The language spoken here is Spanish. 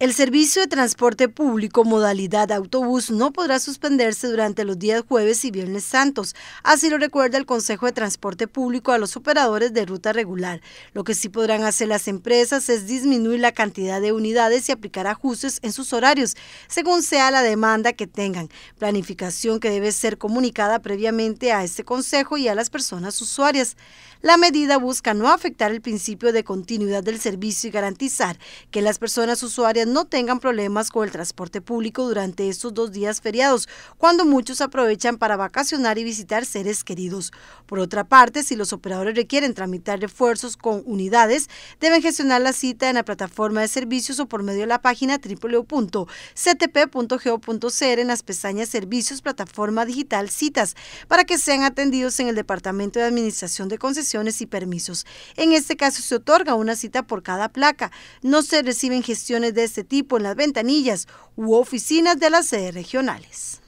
El servicio de transporte público modalidad autobús no podrá suspenderse durante los días jueves y viernes santos, así lo recuerda el Consejo de Transporte Público a los operadores de ruta regular. Lo que sí podrán hacer las empresas es disminuir la cantidad de unidades y aplicar ajustes en sus horarios, según sea la demanda que tengan, planificación que debe ser comunicada previamente a este Consejo y a las personas usuarias. La medida busca no afectar el principio de continuidad del servicio y garantizar que las personas usuarias no tengan problemas con el transporte público durante estos dos días feriados, cuando muchos aprovechan para vacacionar y visitar seres queridos. Por otra parte, si los operadores requieren tramitar refuerzos con unidades, deben gestionar la cita en la plataforma de servicios o por medio de la página www.ctp.go.cr en las pestañas Servicios, Plataforma Digital, Citas, para que sean atendidos en el Departamento de Administración de Concesiones y Permisos. En este caso se otorga una cita por cada placa. No se reciben gestiones de este tipo en las ventanillas u oficinas de las sedes regionales.